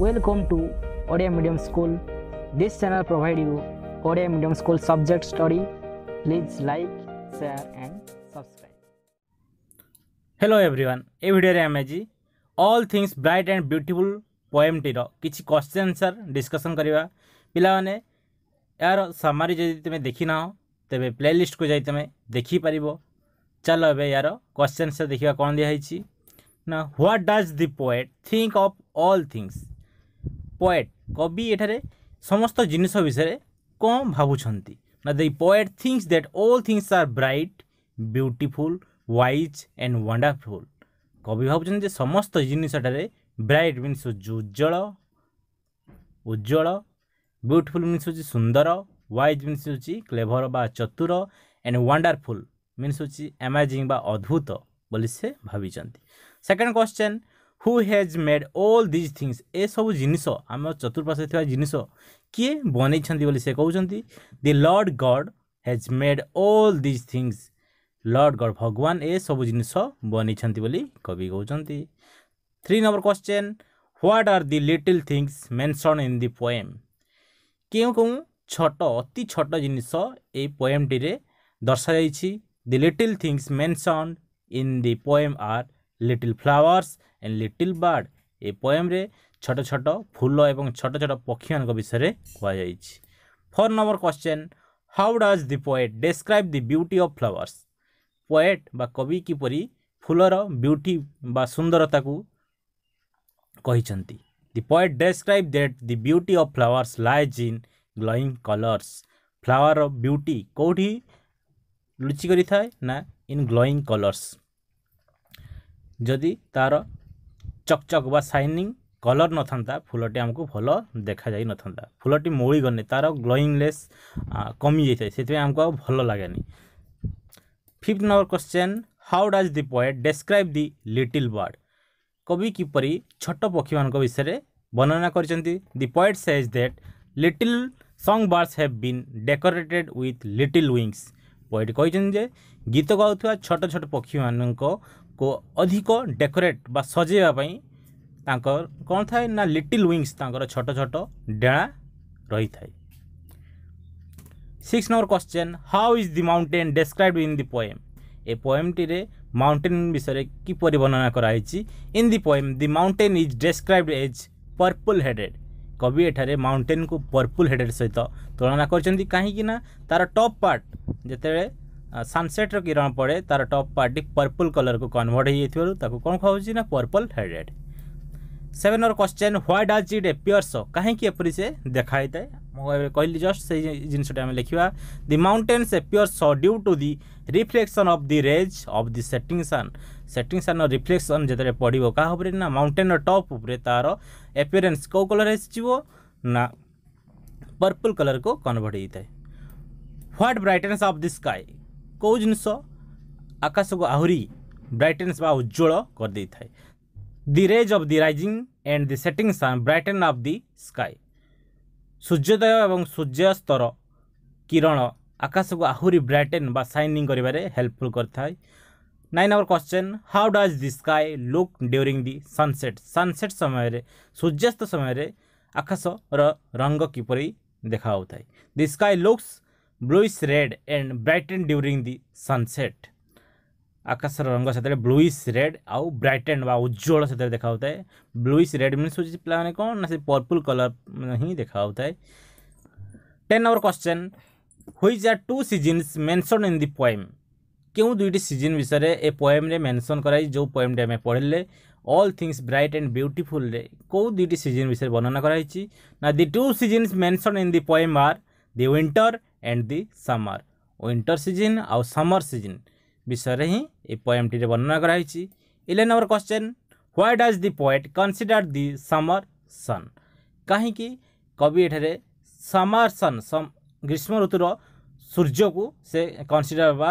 Welcome to Odia Medium School. This channel provide you Odia Medium School subject study. Please like, share and subscribe. Hello everyone. ए भिडियोରେ ଆମେ ଆଜି all things bright and beautiful ପୋଏମ୍ଟିର କିଛି question answer discussion କରିବା ପିଲାମାନେ ଏହାର ସାମାରି ଯଦି ତୁମେ ଦେଖିନାହ ତେବେ ପ୍ଲେଲିଷ୍ଟକୁ ଯାଇ ତୁମେ ଦେଖିପାରିବ ଚାଲ ଏବେ ଏହାର କ୍ୱେଶ୍ଚନ୍ସ ଦେଖିବା କ'ଣ ଦିଆହେଇଛି ନା what does the poet think of all things poet କବି ଏଠାରେ ସମସ୍ତ ଜିନିଷ ବିଷୟରେ କ'ଣ ଭାବୁଛନ୍ତି ନା the poet things that all things are bright beautiful wise and wonderful କବି ଭାବୁଛନ୍ତି ଯେ ସମସ୍ତ ଜିନିଷଟାରେ ବ୍ରାଇଟ୍ ମିନ୍ସ ହେଉଛି ଉଜ୍ଜଳ ଉଜ୍ଜଳ ବ୍ୟୁଟିଫୁଲ୍ ମିନ୍ସ ହେଉଛି ସୁନ୍ଦର ୱାଇଜ୍ ମିନ୍ସ ହେଉଛି କ୍ଲେଭର ବା ଚତୁର ଆଣ୍ଡ ୱଣ୍ଡରଫୁଲ୍ ମିନ୍ସ ହେଉଛି ଆମାଜିଂ ବା ଅଦ୍ଭୁତ ବୋଲି ସେ ଭାବିଛନ୍ତି second question who has made all these things এসবু জিনিস আমার চতুর্পাশে থাকা জিনিস কিয়ে বনাইছেন বলে সে কৌন the lord God has made all these things lord God ভগবান এসবু জিনিস বনাইছেন বলে কবি কৌন three number question what are the little things mention in the poem কেউ কেউ ଛୋଟ ଅତି ଛୋଟ ଜିନିଷ ଏଇ ପୋଏମ୍ଟିରେ ଦର୍ଶାଯାଇଛି the little things mention in the poem are little flowers and little bird ଏ ପୋଏମ୍ରେ ଛୋଟ ଛୋଟ ଫୁଲ ଏବଂ ଛୋଟ ଛୋଟ ପକ୍ଷୀମାନଙ୍କ ବିଷୟରେ କୁହାଯାଇଛି four number question how does the poet describe the beauty of flowers poet ବା କବି କିପରି ଫୁଲର ବିୟୁଟି ବା ସୁନ୍ଦରତାକୁ କହିଛନ୍ତି the poet describe that the beauty of flowers lies in glowing colours ଫ୍ଲାୱାରର ବିୟୁଟି କେଉଁଠି ଲୁଚି କରିଥାଏ ନା ଇନ୍ ଗ୍ଲୋଇଂ କଲର୍ସ ଯଦି ତା'ର ଚକଚକ୍ ବା ସାଇନିଂ କଲର୍ ନଥାନ୍ତା ଫୁଲଟି ଆମକୁ ଭଲ ଦେଖାଯାଇ ନଥାନ୍ତା ଫୁଲଟି ମୌଳିକନି ତା'ର ଗ୍ଲୋଇଂନେସ୍ କମିଯାଇଥାଏ ସେଥିପାଇଁ ଆମକୁ ଆଉ ଭଲ ଲାଗେନି fifth number question how does the poet describe the little bird କବି କିପରି ଛୋଟ ପକ୍ଷୀମାନଙ୍କ ବିଷୟରେ ବର୍ଣ୍ଣନା କରିଛନ୍ତି the poet says that little song birds have been decorated with little wings poet କହିଛନ୍ତି ଯେ ଗୀତ ଗାଉଥିବା ଛୋଟ ଛୋଟ ପକ୍ଷୀମାନଙ୍କ କୁ ଅଧିକ ଡେକୋରେଟ୍ ବା ସଜେଇବା ପାଇଁ ତାଙ୍କର କ'ଣ ଥାଏ ନା ଲିଟିଲ୍ ୱିଙ୍ଗସ୍ ତାଙ୍କର ଛୋଟ ଛୋଟ ଡେଣା ରହିଥାଏ six number question how is the mountain describe in the poem ଏ ପୋଏମ୍ଟିରେ ମାଉଣ୍ଟେନ୍ ବିଷୟରେ କିପରି ବର୍ଣ୍ଣନା କରାଯାଇଛି in the poem the mountain is describe as purple headed କବି ଏଠାରେ ମାଉଣ୍ଟେନ୍କୁ ପର୍ପଲ୍ ହେଡ଼େଡ଼୍ ସହିତ ତୁଳନା କରିଛନ୍ତି କାହିଁକି ନା ତା'ର ଟପ୍ ପାର୍ଟ ଯେତେବେଳେ ସନସେଟ୍ର କିରଣ ପଡ଼େ ତା'ର ଟପ୍ ପାର୍ଟଟି ପର୍ପଲ୍ କଲର୍କୁ କନଭର୍ଟ ହୋଇଯାଇଥିବାରୁ ତାକୁ କ'ଣ କୁହାହେଉଛି ନା purple headed seven or question why does it appear so କାହିଁକି ଏପରି ସେ ଦେଖା ହେଇଥାଏ ମୁଁ ଏବେ କହିଲି ଜଷ୍ଟ ସେଇ ଜିନିଷଟା ଆମେ ଲେଖିବା the mountains appear so due to the reflection of the rays of the setting sun setting sun reflection ଯେତେବେଳେ ପଡ଼ିବ କାହା ଉପରେ ନା ମାଉଣ୍ଟେନ୍ର ଟପ୍ ଉପରେ ତା'ର ଏପିୟରେନ୍ସ କେଉଁ କଲର୍ ଆସିଯିବ ନା ପର୍ପଲ୍ କଲର୍କୁ କନଭର୍ଟ ହେଇଥାଏ what brightness of the sky କେଉଁ ଜିନିଷ ଆକାଶକୁ ଆହୁରି ବ୍ରାଇଟେନ୍ସ ବା ଉଜ୍ଜଳ କରିଦେଇଥାଏ the rays of the rising and the setting sun brighten of the sky ସୂର୍ଯ୍ୟୋଦୟ ଏବଂ ସୂର୍ଯ୍ୟାସ୍ତର କିରଣ ଆକାଶକୁ ଆହୁରି ବ୍ରାଇଟେନ୍ ବା ସାଇନିଂ କରିବାରେ ହେଲ୍ପଫୁଲ୍ କରିଥାଏ nine number question how does the sky look during the sunset sunset ସମୟରେ ସୂର୍ଯ୍ୟାସ୍ତ ସମୟରେ ଆକାଶର ରଙ୍ଗ କିପରି ଦେଖାଯାଉଥାଏ the sky looks bluish red and brightened during the sunset. आकाशर रंग से ब्लूईश रेड आउ ब्राइटेन बा उज्जवल से देखा था ब्लूश रेड मीन हूँ मैंने कौन ना से पर्पल कलर ही देखा होता है ten number question which are two seasons mention in the poem क्यों दुईट सीजन विषय ए पोएम्रे मेनसन कराई जो पोएमटे आम पढ़ले অল থিংস ब्राइट एंड বিউটিফুলরে কেউ দুইটি সিজন বিষয়ে বর্ণনা করা হয়েছি না the two seasons mention in the poem are the winter and the summer winter season ଆଉ ସମର ସିଜିନ୍ ବିଷୟରେ ହିଁ ଏ ପୋଏମ୍ଟିରେ ବର୍ଣ୍ଣନା କରାଯାଇଛି eleven number question why does the poet consider the summer sun କାହିଁକି କବି ଏଠାରେ ସମର ସନ୍ ଗ୍ରୀଷ୍ମ ଋତୁର ସୂର୍ଯ୍ୟକୁ ସେ କନସିଡର ବା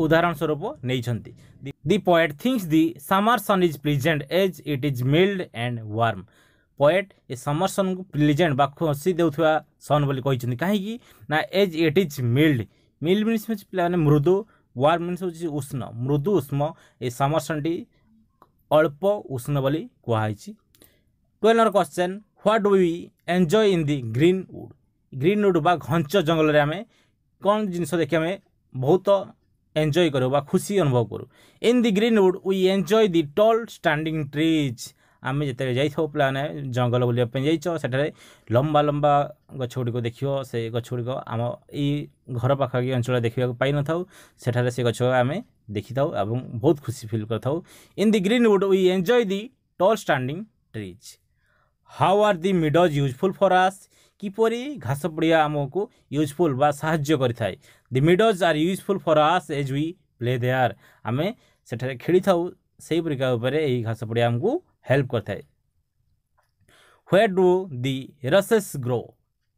ଉଦାହରଣ ସ୍ୱରୂପ ନେଇଛନ୍ତି the poet thinks the summer sun is pleasant as it is mild and warm poet ଏ ସମର୍ସନକୁ ପ୍ଲିଜେଣ୍ଟ ବା ଖୁସି ଦେଉଥିବା ସନ୍ ବୋଲି କହିଛନ୍ତି କାହିଁକି ନା as it is mild mild means ହେଉଛି ପିଲାମାନେ ମୃଦୁ ୱାର୍ମ ମିନ୍ସ ହେଉଛି ଉଷ୍ଣ ମୃଦୁ ଉଷ୍ମ ଏ ସମର୍ସନଟି ଅଳ୍ପ ଉଷ୍ଣ ବୋଲି କୁହାହେଇଛି twelve number question what we enjoy in the green wood green wood ବା ଘଞ୍ଚ ଜଙ୍ଗଲରେ ଆମେ କ'ଣ ଜିନିଷ ଦେଖି ଆମେ ବହୁତ ଏନ୍ଜୟ କରୁ ବା ଖୁସି ଅନୁଭବ କରୁ in the green wood we enjoy the tall standing trees आम जिते जाओ पे जंगल बुलाई जाइ से लंबा लंबा गच गुड़ देख से गुड़िक आम यर पाखाखी अंचल देखा पाइन था आम देखी था बहुत खुशी फिल कर in the green wood we enjoy the tall standing trees how are the meads useful for us किपर घास पड़िया आम को यूजफुल साज्य कर the meads are useful for us as we play there आम से खेली था से प्रकार घास पड़िया आमको ହେଲ୍ପ କରିଥାଏ where do the rushes grow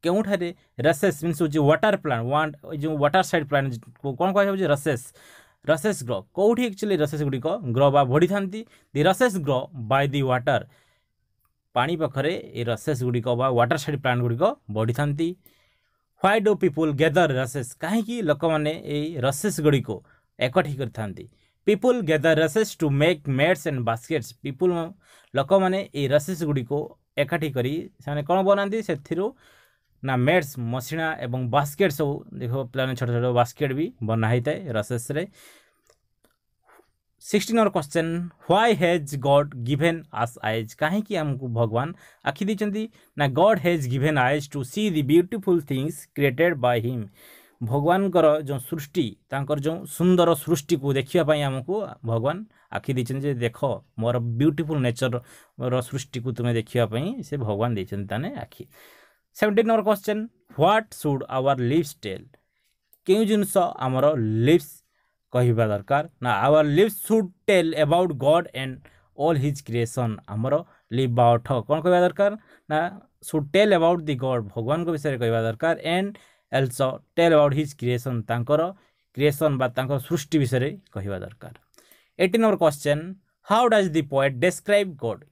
କେଉଁଠାରେ ରସେସ୍ ମିନ୍ସ ହେଉଛି ୱାଟର୍ ପ୍ଲାଣ୍ଟ ୱାନ୍ ଯେଉଁ ୱାଟର୍ ସାଇଡ଼୍ ପ୍ଲାଣ୍ଟ କ'ଣ କୁହାଯାଉଛି ରସେସ୍ ରସେସ୍ ଗ୍ରୋ କେଉଁଠି ଆକ୍ଚୁଆଲି ରସେସ୍ ଗୁଡ଼ିକ ଗ୍ରୋ ବା ବଢ଼ିଥାନ୍ତି the rushes grow by the water ପାଣି ପାଖରେ ଏ ରସେସ୍ ଗୁଡ଼ିକ ବା ୱାଟର୍ ସାଇଡ଼୍ ପ୍ଲାଣ୍ଟ ଗୁଡ଼ିକ ବଢ଼ିଥାନ୍ତି ହ୍ୱାଇ ଡୁ ପିପୁଲ୍ ଗେଦର ରସେସ୍ କାହିଁକି ଲୋକମାନେ ଏଇ ରସେସ୍ ଗୁଡ଼ିକୁ ଏକାଠି କରିଥାନ୍ତି people gather rushes to make mats and baskets people ଲୋକମାନେ ଏଇ ରସେସ୍ ଗୁଡ଼ିକୁ ଏକାଠି କରି ସେମାନେ କ'ଣ ବନାନ୍ତି ସେଥିରୁ ନା ମେଟ୍ସ ମସିଣା ଏବଂ ବାସ୍କେଟ୍ ସବୁ ଦେଖ ପିଲାମାନେ ଛୋଟ ଛୋଟ ବାସ୍କେଟ୍ ବି ବନା ହେଇଥାଏ ରସେସ୍ରେ ସିକ୍ସଟିନ୍ର question why has God given us eyes କାହିଁକି ଆମକୁ ଭଗବାନ ଆଖି ଦେଇଛନ୍ତି ନା God has given eyes to see the beautiful things created by him भगवान जो सृष्टि जो सुंदर सृष्टि को देखापी आम को भगवान आखि देखते देख मोर ब्यूटीफुल नेचर सृष्टि को तुम्हें देखापी से भगवान देने आखि seventeen number question what should our lips tell के जिनस आमर लिप्स कह दरकार ना our lips should tell about God and all his creation आमर लिप बाठ कौन कह दरकार ना should tell about the God भगवान विषय कह दरकार and else tell about his creation ତାଙ୍କର କ୍ରିଏସନ୍ ବା ତାଙ୍କର ସୃଷ୍ଟି ବିଷୟରେ କହିବା ଦରକାର eighteen number question how does the poet describe God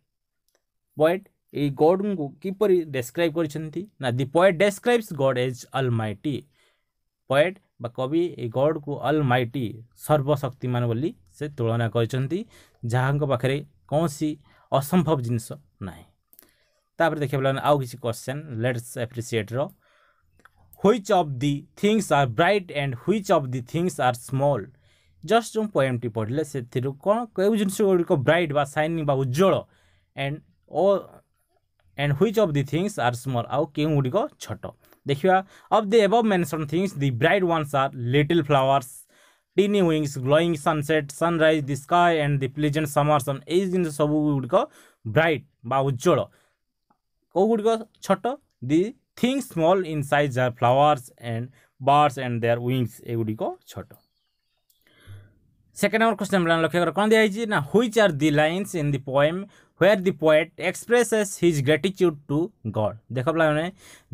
poet ଏଇ ଗଡ଼୍ଙ୍କୁ କିପରି ଡେସ୍କ୍ରାଇବ୍ କରିଛନ୍ତି ନା the poet describes God as almighty poet ବା କବି ଏଇ ଗଡ଼୍କୁ ଅଲ୍ ମାଇଟି ସର୍ବଶକ୍ତିମାନ ବୋଲି ସେ ତୁଳନା କରିଛନ୍ତି ଯାହାଙ୍କ ପାଖରେ କୌଣସି ଅସମ୍ଭବ ଜିନିଷ ନାହିଁ ତାପରେ ଦେଖିବା ପିଲାମାନେ ଆଉ କିଛି କ୍ୱେଶ୍ଚନ୍ ଲେଟ୍ସ ଆପ୍ରିସିଏଟ୍ର which of the things are bright and which of the things are small just ଯେଉଁ ପୋଏମ୍ଟି ପଢ଼ିଲେ ସେଥିରୁ କ'ଣ କେଉଁ ଜିନିଷ ଗୁଡ଼ିକ ବ୍ରାଇଟ୍ ବା ସାଇନିଂ ବା ଉଜ୍ଜଳ ଆଣ୍ଡ ଓ and which of the things are small ଆଉ କେଉଁ ଗୁଡ଼ିକ ଛୋଟ ଦେଖିବା of the above mention things the bright ones are little flowers tiny wings glowing sunset sunrise the sky and the pleasant summer sun ଏଇ ଜିନିଷ ସବୁ ଗୁଡ଼ିକ ବ୍ରାଇଟ୍ ବା ଉଜ୍ଜଳ କେଉଁ ଗୁଡ଼ିକ ଛୋଟ ଦି things small in size are flowers and birds and their wings এগুড়িক ছোট second নম্বর question plan লক্ষ্য কর কোন দিয়া হইছি না which are the lines in the poem where the poet expresses his gratitude to God দেখ পিলাମାନେ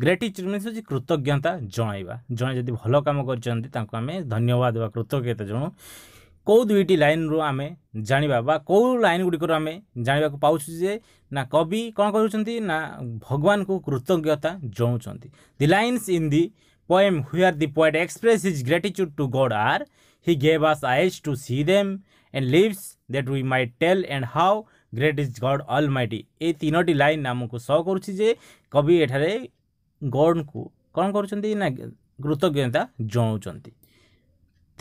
ଗ୍ରେଟିଚ୍ୟୁଡ୍ ମିନ୍ସ ହେଉଛି କୃତଜ୍ଞତା ଜଣାଇବା ଜଣେ ଯଦି ଭଲ କାମ କରିଛନ୍ତି ତାଙ୍କୁ ଆମେ ଧନ୍ୟବାଦ ବା କୃତଜ୍ଞତା ଜଣୁ କେଉଁ ଦୁଇଟି ଲାଇନ୍ରୁ ଆମେ ଜାଣିବା ବା କେଉଁ ଲାଇନ୍ ଗୁଡ଼ିକରୁ ଆମେ ଜାଣିବାକୁ ପାଉଛୁ ଯେ ନା କବି କ'ଣ କରୁଛନ୍ତି ନା ଭଗବାନଙ୍କୁ କୃତଜ୍ଞତା ଜଣାଉଛନ୍ତି the lines in the poem where the poet express his gratitude to God are he gave us eyes to see them and lips that we might tell and how great is God almighty ଏଇ ତିନୋଟି line ଆମକୁ ସହ କରୁଛି ଯେ କବି ଏଠାରେ ଗଡ଼୍ଙ୍କୁ କ'ଣ କରୁଛନ୍ତି ନା କୃତଜ୍ଞତା ଜଣାଉଛନ୍ତି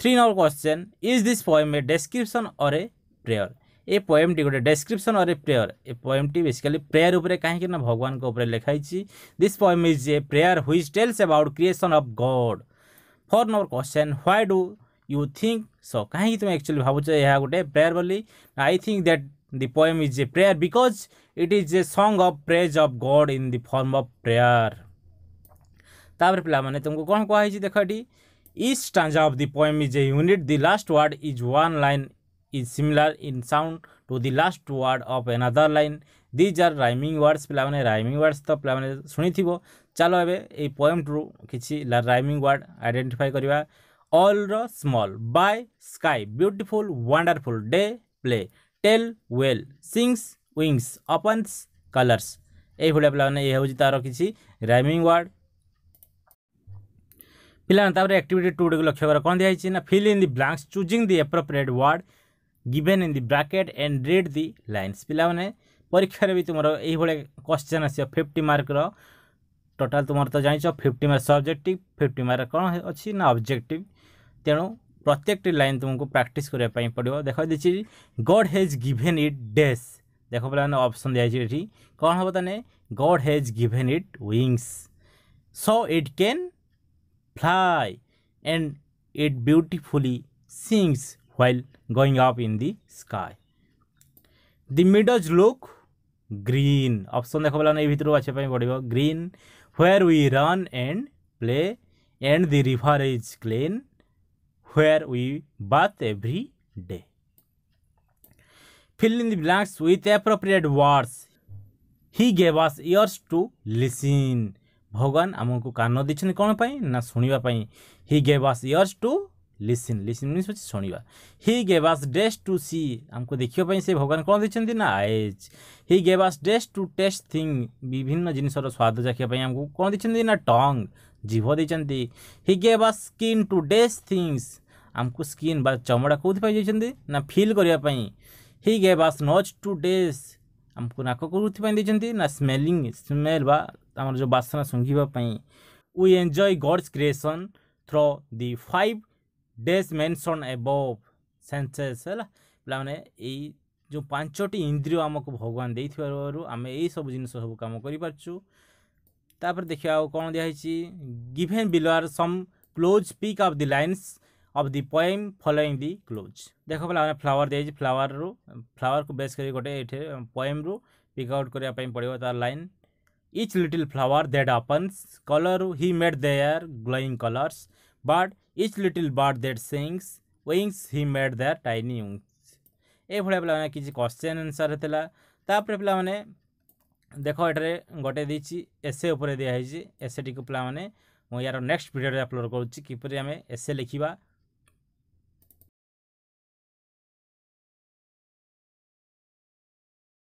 three number question is this poem a description और ए प्रेयर ए पोएम टी गोटे डेस्क्रिप्सन और ए प्रेयर ए पोएम टी बेसिकली प्रेयर उपर कहीं भगवान लिखाई this poem is a prayer हुई tells about creation of God four number question why do you think so कहीं तुम एक्चुअली भावच यह गोटे प्रेयर बोली I think that the poem is a prayer because it is a song of praise of God in the form of prayer तापर पे तुमको कौन कहु देख Each stanza of the poem is a unit. The last word is one line is similar in sound to the last word of another line. These are rhyming words. ପିଲାମାନେ rhyming words ତ ପିଲାମାନେ ଶୁଣିଥିବ ଚାଲ ଏବେ ଏଇ ପୋଏମ୍ଟରୁ କିଛି rhyming word identify କରିବା ଅଲ୍ର small by sky beautiful wonderful day play tell well sings wings opens colours ଏଇଭଳିଆ ପିଲାମାନେ ଏ ହେଉଛି ତା'ର କିଛି ରାଇମିଂ ୱାର୍ଡ଼ ପିଲାମାନେ ତାପରେ ଆକ୍ଟିଭିଟି ଟୁ ଗୁଡ଼ିକୁ ଲକ୍ଷ୍ୟ କର କ'ଣ ଦିଆଯାଇଛି ନା fill in the blanks choosing the appropriate word given in the bracket and read the lines ପିଲାମାନେ ପରୀକ୍ଷାରେ ବି ତୁମର ଏଇଭଳି କ୍ୱେଶ୍ଚନ୍ ଆସିବ ଫିଫ୍ଟି ମାର୍କର ଟୋଟାଲ୍ ତୁମର ତ ଜାଣିଛ fifty mark subjective fifty mark କ'ଣ ଅଛି ନା ଅବଜେକ୍ଟିଭ୍ ତେଣୁ ପ୍ରତ୍ୟେକଟି ଲାଇନ୍ ତୁମକୁ ପ୍ରାକ୍ଟିସ୍ କରିବା ପାଇଁ ପଡ଼ିବ ଦେଖ ଦେଇଛି God has given it these ଦେଖ ପିଲାମାନେ ଅପସନ୍ ଦିଆଯାଇଛି ଏଠି କ'ଣ ହେବ ତାହେଲେ God has given it wings so it can fly and it beautifully sings while going up in the sky. The meadows look green. Option देखो बोला नहीं भीतर अच्छे पाई पड़ेगा green where we run and play and the river is clean where we bath every day. Fill in the blanks with appropriate words. He gave us ears to listen. ଭଗବାନ ଆମକୁ କାନ ଦେଇଛନ୍ତି କ'ଣ ପାଇଁ ନା ଶୁଣିବା ପାଇଁ he gave us ears to listen listen means ହେଉଛି ଶୁଣିବା ହି ଗେଭ୍ ଆସ୍ ଡେସ୍ ଟୁ ସି ଆମକୁ ଦେଖିବା ପାଇଁ ସେ ଭଗବାନ କ'ଣ ଦେଇଛନ୍ତି ନା ଆଏଜ୍ ହି ଗେଭ୍ ଆସ୍ ଡେସ୍ ଟୁ ଟେଷ୍ଟ ଥିଙ୍ଗ ବିଭିନ୍ନ ଜିନିଷର ସ୍ୱାଦ ଚାଖିବା ପାଇଁ ଆମକୁ କ'ଣ ଦେଇଛନ୍ତି ନା ଟଙ୍ଗ ଜିଭ ଦେଇଛନ୍ତି he gave us skin to these things ଆମକୁ ସ୍କିନ୍ ବା ଚମଡ଼ା କେଉଁଥିପାଇଁ ଦେଇଛନ୍ତି ନା ଫିଲ୍ କରିବା ପାଇଁ ହି ଗେଭ୍ ଆସ୍ ନଜ୍ ଟୁ ଡେସ୍ ଆମକୁ ନାକକୁ ଏଥିପାଇଁ ଦେଇଛନ୍ତି ନା ସ୍ମେଲିଂ ସ୍ମେଲ୍ ବା ଆମର ଯେଉଁ ବାସନା ଶୁଙ୍ଘିବା ପାଇଁ we enjoy God's creation through the five these mentioned above senses ହେଲା ପିଲାମାନେ ଏଇ ଯେଉଁ ପାଞ୍ଚଟି ଇନ୍ଦ୍ରିୟ ଆମକୁ ଭଗବାନ ଦେଇଥିବାରୁ ଆମେ ଏଇସବୁ ଜିନିଷ ସବୁ କାମ କରିପାରୁଛୁ ତାପରେ ଦେଖିବା ଆଉ କ'ଣ ଦିଆହେଇଛି given below are some close pick of the lines of the poem following the close ଦେଖ ବୋଲେ ଆମେ ଫ୍ଲାୱାର୍ ଦେଇଛି ଫ୍ଲାୱାର୍ରୁ ଫ୍ଲାୱାର୍କୁ ବେସ୍ କରି ଗୋଟେ ଏଠି ପଏମ୍ରୁ ପିକ୍ ଆଉଟ୍ କରିବା ପାଇଁ ପଡ଼ିବ ତାର line each little flower that opens କଲର୍ରୁ he made their glowing colours but each little bird that sings wings he made their tiny wings ଏଇଭଳିଆ ପିଲାମାନେ କିଛି କ୍ୱେଶ୍ଚନ୍ ଆନ୍ସର୍ ହେଇଥିଲା ତାପରେ ପିଲାମାନେ ଦେଖ ଏଠାରେ ଗୋଟେ ଦେଇଛି ଏସେ ଉପରେ ଦିଆହେଇଛି ଏସେଟିକୁ ପିଲାମାନେ ମୁଁ ୟାର ନେକ୍ସଟ ଭିଡ଼ିଓରେ ଅପଲୋଡ଼ କରୁଛି କିପରି ଆମେ ଏସେ ଲେଖିବା